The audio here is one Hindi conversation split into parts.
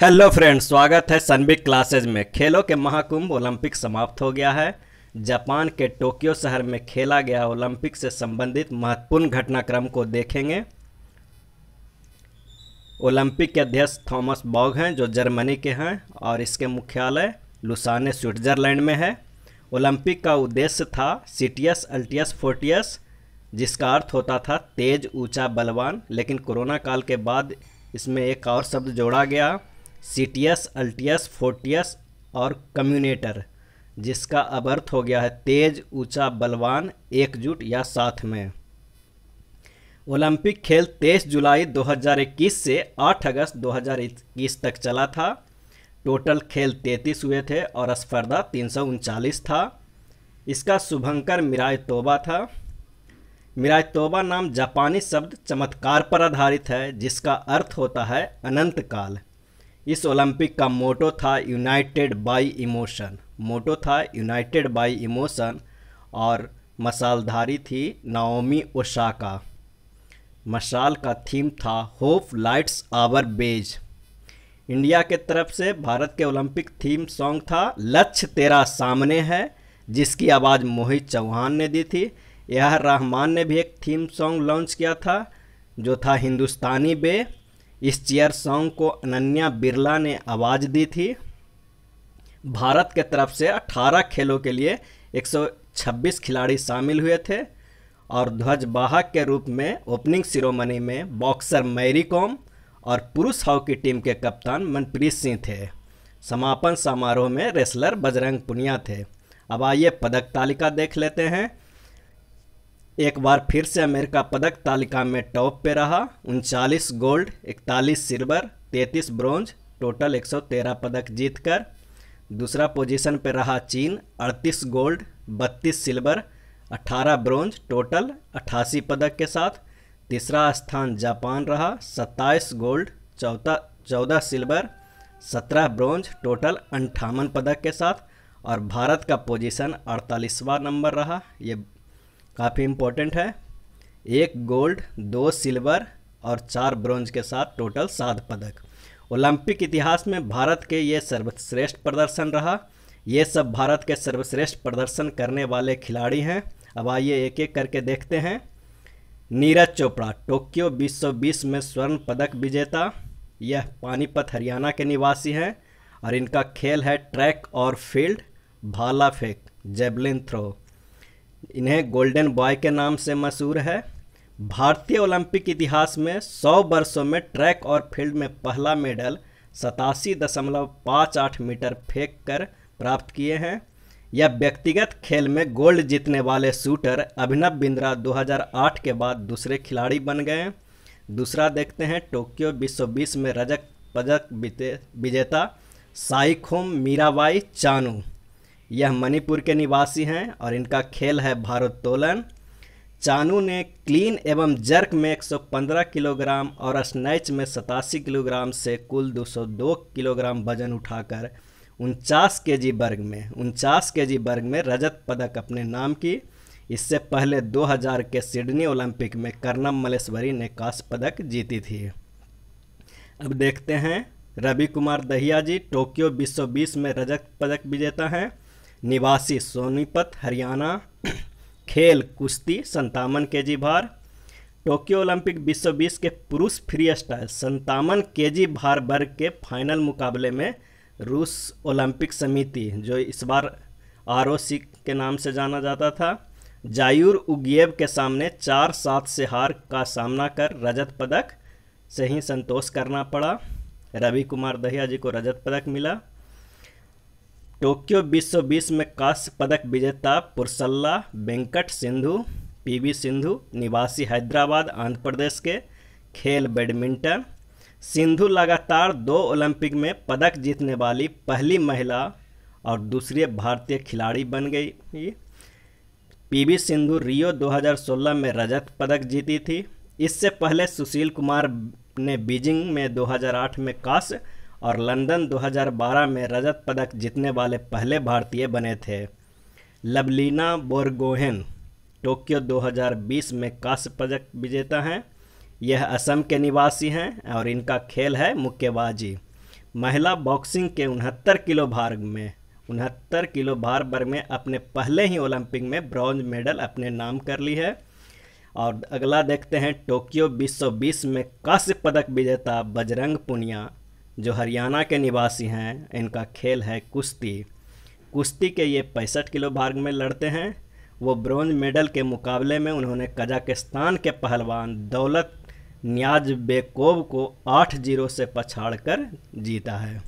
हेलो फ्रेंड्स स्वागत है सनबिक क्लासेज में खेलों के महाकुंभ ओलंपिक समाप्त हो गया है जापान के टोक्यो शहर में खेला गया ओलंपिक से संबंधित महत्वपूर्ण घटनाक्रम को देखेंगे ओलंपिक के अध्यक्ष थॉमस बॉग हैं जो जर्मनी के हैं और इसके मुख्यालय लुसाने स्विट्जरलैंड में है ओलंपिक का उद्देश्य था सिटियस अल्टियस फोर्टियस जिसका अर्थ होता था तेज ऊंचा बलवान लेकिन कोरोना काल के बाद इसमें एक और शब्द जोड़ा गया सिटियस अल्टियस फोर्टियस और कम्यूनेटर जिसका अब अर्थ हो गया है तेज ऊंचा बलवान एकजुट या साथ में ओलंपिक खेल 23 जुलाई 2021 से 8 अगस्त 2021 तक चला था टोटल खेल 33 हुए थे और स्पर्धा तीन था इसका शुभंकर मिराय तोबा था मिराय तोबा नाम जापानी शब्द चमत्कार पर आधारित है जिसका अर्थ होता है अनंत काल इस ओलंपिक का मोटो था यूनाइटेड बाय इमोशन मोटो था यूनाइटेड बाय इमोशन और मसालधारी थी नाओमी ओशाका मशाल का थीम था होप लाइट्स आवर बेज इंडिया के तरफ से भारत के ओलंपिक थीम सॉन्ग था लक्ष्य तेरा सामने है जिसकी आवाज़ मोहित चौहान ने दी थी यह रहमान ने भी एक थीम सॉन्ग लॉन्च किया था जो था हिंदुस्तानी बे इस चेयर सॉन्ग को अनन्या बिरला ने आवाज़ दी थी भारत के तरफ से 18 खेलों के लिए 126 खिलाड़ी शामिल हुए थे और ध्वजवाहक के रूप में ओपनिंग सिरोमनी में बॉक्सर मैरी कॉम और पुरुष हॉकी टीम के कप्तान मनप्रीत सिंह थे समापन समारोह में रेसलर बजरंग पुनिया थे अब आइए पदक तालिका देख लेते हैं एक बार फिर से अमेरिका पदक तालिका में टॉप पे रहा उनचालीस गोल्ड इकतालीस सिल्वर तैंतीस ब्रॉन्ज टोटल 113 पदक जीतकर दूसरा पोजीशन पर रहा चीन 38 गोल्ड 32 सिल्वर 18 ब्रॉन्ज टोटल 88 पदक के साथ तीसरा स्थान जापान रहा 27 गोल्ड चौथा चौदह सिल्वर 17 ब्रॉन्ज टोटल अंठावन पदक के साथ और भारत का पोजीशन 48वां नंबर रहा ये काफ़ी इम्पोर्टेंट है एक गोल्ड दो सिल्वर और चार ब्रॉन्ज के साथ टोटल सात पदक ओलंपिक इतिहास में भारत के ये सर्वश्रेष्ठ प्रदर्शन रहा ये सब भारत के सर्वश्रेष्ठ प्रदर्शन करने वाले खिलाड़ी हैं अब आइए एक एक करके देखते हैं नीरज चोपड़ा टोक्यो 2020 में स्वर्ण पदक विजेता यह पानीपत हरियाणा के निवासी हैं और इनका खेल है ट्रैक और फील्ड भाला फेंक जेबलिन थ्रो इन्हें गोल्डन बॉय के नाम से मशहूर है भारतीय ओलंपिक इतिहास में 100 वर्षों में ट्रैक और फील्ड में पहला मेडल सतासी दशमलव पाँच आठ मीटर फेंक कर प्राप्त किए हैं यह व्यक्तिगत खेल में गोल्ड जीतने वाले शूटर अभिनव बिंद्रा 2008 के बाद दूसरे खिलाड़ी बन गए दूसरा देखते हैं टोक्यो 2020 में रजक पदक विजेता साइखोम मीराबाई चानू यह मणिपुर के निवासी हैं और इनका खेल है भारोत्तोलन चानू ने क्लीन एवं जर्क में 115 किलोग्राम और स्नैच में सतासी किलोग्राम से कुल 202 किलोग्राम वजन उठाकर उनचास के जी वर्ग में उनचास के जी वर्ग में रजत पदक अपने नाम की इससे पहले 2000 के सिडनी ओलंपिक में कर्णम मलेश्वरी ने कांस्य पदक जीती थी अब देखते हैं रवि कुमार दहिया जी टोक्यो 2020 में रजत पदक विजेता हैं निवासी सोनीपत हरियाणा खेल कुश्ती संतावन के जी भार टोक्यो ओलंपिक 2020 के पुरुष फ्री स्टाइल संतावन के जी भार वर्ग के फाइनल मुकाबले में रूस ओलंपिक समिति जो इस बार आर के नाम से जाना जाता था जायूर उगेब के सामने चार सात से हार का सामना कर रजत पदक से ही संतोष करना पड़ा रवि कुमार दहिया जी को रजत पदक मिला टोक्यो 2020 में कांस्य पदक विजेता पुरसल्ला वेंकट सिंधु पीवी सिंधु निवासी हैदराबाद आंध्र प्रदेश के खेल बैडमिंटन सिंधु लगातार दो ओलंपिक में पदक जीतने वाली पहली महिला और दूसरी भारतीय खिलाड़ी बन गई पीवी सिंधु रियो 2016 में रजत पदक जीती थी इससे पहले सुशील कुमार ने बीजिंग में 2008 में कांस्य और लंदन 2012 में रजत पदक जीतने वाले पहले भारतीय बने थे लवलीना बोरगोहेन टोक्यो 2020 में कांस्य पदक विजेता हैं यह असम के निवासी हैं और इनका खेल है मुक्केबाजी महिला बॉक्सिंग के उनहत्तर किलो भार में उनहत्तर किलो भार वर्ग में अपने पहले ही ओलंपिक में ब्रॉन्ज मेडल अपने नाम कर ली है और अगला देखते हैं टोक्यो 2020 में कांस्य पदक विजेता बजरंग पुनिया जो हरियाणा के निवासी हैं इनका खेल है कुश्ती कुश्ती के ये पैंसठ किलो भाग में लड़ते हैं वो ब्रॉन्ज मेडल के मुकाबले में उन्होंने कजाकिस्तान के पहलवान दौलत न्याज बेकोव को आठ जीरो से पछाड़ कर जीता है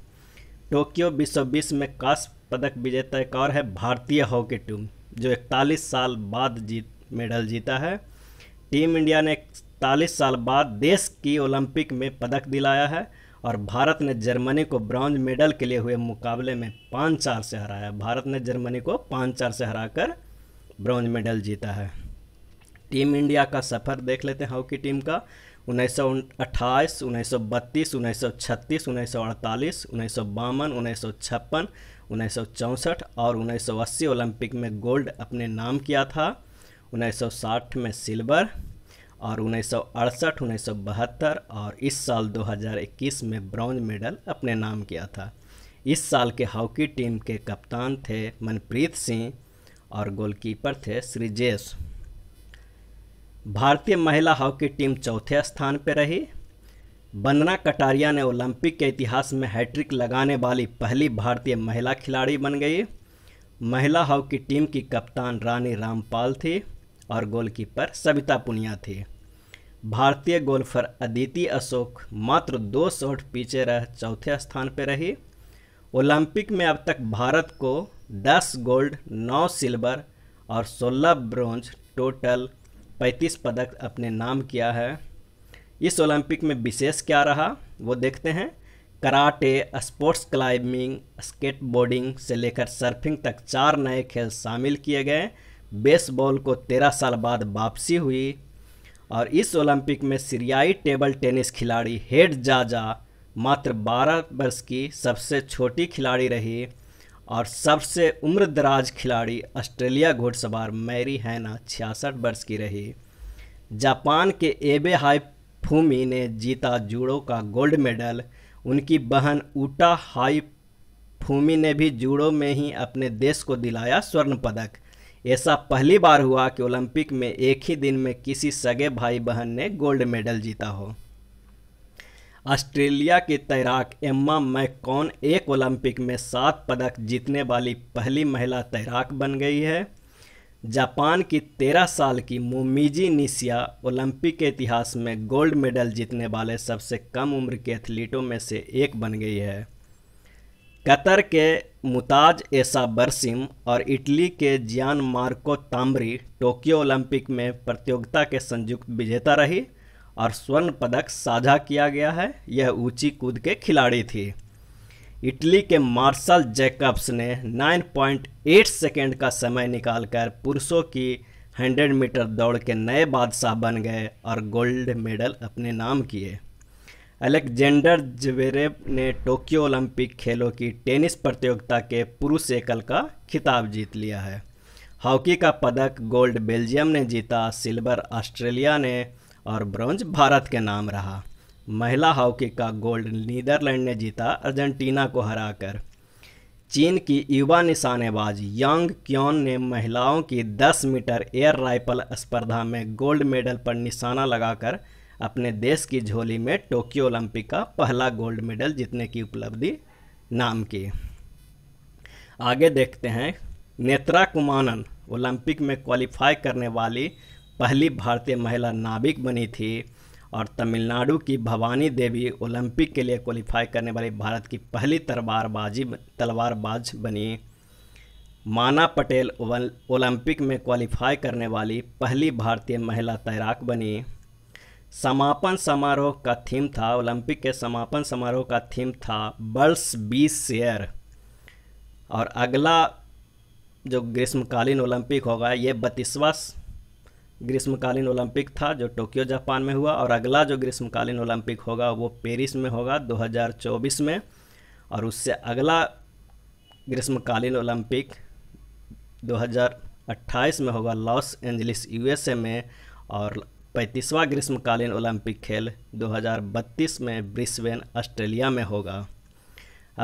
टोक्यो विश्व बीस में कांस्य पदक विजेता एक और है भारतीय हॉकी टीम जो इकतालीस साल बाद जीत मेडल जीता है टीम इंडिया ने इकतालीस साल बाद देश की ओलंपिक में पदक दिलाया है और भारत ने जर्मनी को ब्रॉन्ज मेडल के लिए हुए मुकाबले में पाँच चार से हराया भारत ने जर्मनी को पाँच चार से हराकर ब्रॉन्ज मेडल जीता है टीम इंडिया का सफ़र देख लेते हैं हॉकी टीम का उन्नीस सौ अट्ठाईस उन्नीस सौ बत्तीस उन्नीस सौ छत्तीस उन्नीस सौ अड़तालीस उन्नीस सौ बावन उन्नीस सौ छप्पन उन्नीस सौ चौंसठ और उन्नीस सौ अस्सी ओलंपिक में गोल्ड अपने नाम किया था उन्नीस सौ साठ में सिल्वर और उन्नीस सौ अड़सठ उन्नीस सौ बहत्तर और इस साल 2021 में ब्रॉन्ज मेडल अपने नाम किया था इस साल के हॉकी टीम के कप्तान थे मनप्रीत सिंह और गोलकीपर थे श्रीजेश भारतीय महिला हॉकी टीम चौथे स्थान पर रही बंदना कटारिया ने ओलंपिक के इतिहास में हैट्रिक लगाने वाली पहली भारतीय महिला खिलाड़ी बन गई महिला हॉकी टीम की कप्तान रानी रामपाल थी और गोलकीपर सविता पुनिया थी भारतीय गोल्फर अदिति अशोक मात्र दो शॉट पीछे रह चौथे स्थान पर रही ओलंपिक में अब तक भारत को 10 गोल्ड 9 सिल्वर और 16 ब्रॉन्ज टोटल 35 पदक अपने नाम किया है इस ओलंपिक में विशेष क्या रहा वो देखते हैं कराटे स्पोर्ट्स क्लाइंबिंग स्केटबोर्डिंग से लेकर सर्फिंग तक चार नए खेल शामिल किए गए बेसबॉल को तेरह साल बाद वापसी हुई और इस ओलंपिक में सीरियाई टेबल टेनिस खिलाड़ी हेड जाजा मात्र 12 वर्ष की सबसे छोटी खिलाड़ी रही और सबसे उम्रदराज खिलाड़ी ऑस्ट्रेलिया घोड़सवार मैरी हैना छियासठ वर्ष की रही जापान के एबे हाई फूमी ने जीता जूडो का गोल्ड मेडल उनकी बहन ऊटा हाई फूमी ने भी जूडो में ही अपने देश को दिलाया स्वर्ण पदक ऐसा पहली बार हुआ कि ओलंपिक में एक ही दिन में किसी सगे भाई बहन ने गोल्ड मेडल जीता हो ऑस्ट्रेलिया की तैराक एम्मा मैकॉन एक ओलंपिक में सात पदक जीतने वाली पहली महिला तैराक बन गई है जापान की तेरह साल की मोमिजी निसिया ओलंपिक के इतिहास में गोल्ड मेडल जीतने वाले सबसे कम उम्र के एथलीटों में से एक बन गई है कतर के मुताज एसा बरसिम और इटली के Gianmarco Tamberi Tokyo Olympic में प्रतियोगिता के संयुक्त विजेता रही और स्वर्ण पदक साझा किया गया है यह ऊंची कूद के खिलाड़ी थी इटली के मार्शल जैकब्स ने 9.8 सेकंड का समय निकालकर पुरुषों की 100 मीटर दौड़ के नए बादशाह बन गए और गोल्ड मेडल अपने नाम किए अलेक्जेंडर जवेरेव ने टोक्यो ओलंपिक खेलों की टेनिस प्रतियोगिता के पुरुष एकल का खिताब जीत लिया है हॉकी का पदक गोल्ड बेल्जियम ने जीता सिल्वर ऑस्ट्रेलिया ने और ब्रॉन्ज भारत के नाम रहा महिला हॉकी का गोल्ड नीदरलैंड ने जीता अर्जेंटीना को हराकर चीन की युवा निशानेबाज यांग क्योन ने महिलाओं की 10 मीटर एयर राइफल स्पर्धा में गोल्ड मेडल पर निशाना लगाकर अपने देश की झोली में टोक्यो ओलंपिक का पहला गोल्ड मेडल जीतने की उपलब्धि नाम की आगे देखते हैं नेत्रा कुमानन ओलंपिक में क्वालिफाई करने वाली पहली भारतीय महिला नाविक बनी थी और तमिलनाडु की भवानी देवी ओलंपिक के लिए क्वालिफाई करने वाली भारत की पहली तलवारबाजी तलवारबाज बनी माना पटेल ओलंपिक में क्वालिफाई करने वाली पहली भारतीय महिला तैराक बनी समापन समारोह का थीम था ओलंपिक के समापन समारोह का थीम था बल्स बी शेयर और अगला जो ग्रीष्मकालीन ओलंपिक होगा ये बतीसवा ग्रीष्मकालीन ओलंपिक था जो टोक्यो जापान में हुआ और अगला जो ग्रीष्मकालीन ओलंपिक होगा वो पेरिस में होगा 2024 में और उससे अगला ग्रीष्मकालीन ओलंपिक 2028 में होगा लॉस एंजलिस यूएसए में और पैंतीसवां ग्रीष्मकालीन ओलंपिक खेल 2032 में ब्रिस्बेन ऑस्ट्रेलिया में होगा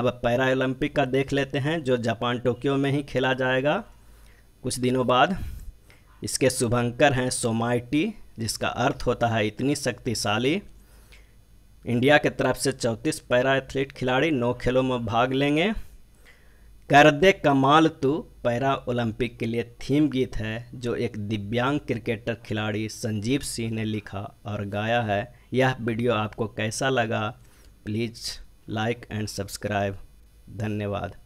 अब पैरा ओलंपिक का देख लेते हैं जो जापान टोक्यो में ही खेला जाएगा कुछ दिनों बाद इसके शुभंकर हैं सोमाइटी जिसका अर्थ होता है इतनी शक्तिशाली इंडिया के तरफ से चौंतीस पैरा एथलीट खिलाड़ी नौ खेलों में भाग लेंगे कर दे कमाल तू पैरा ओलंपिक के लिए थीम गीत है जो एक दिव्यांग क्रिकेटर खिलाड़ी संजीव सिंह ने लिखा और गाया है यह वीडियो आपको कैसा लगा प्लीज़ लाइक एंड सब्सक्राइब धन्यवाद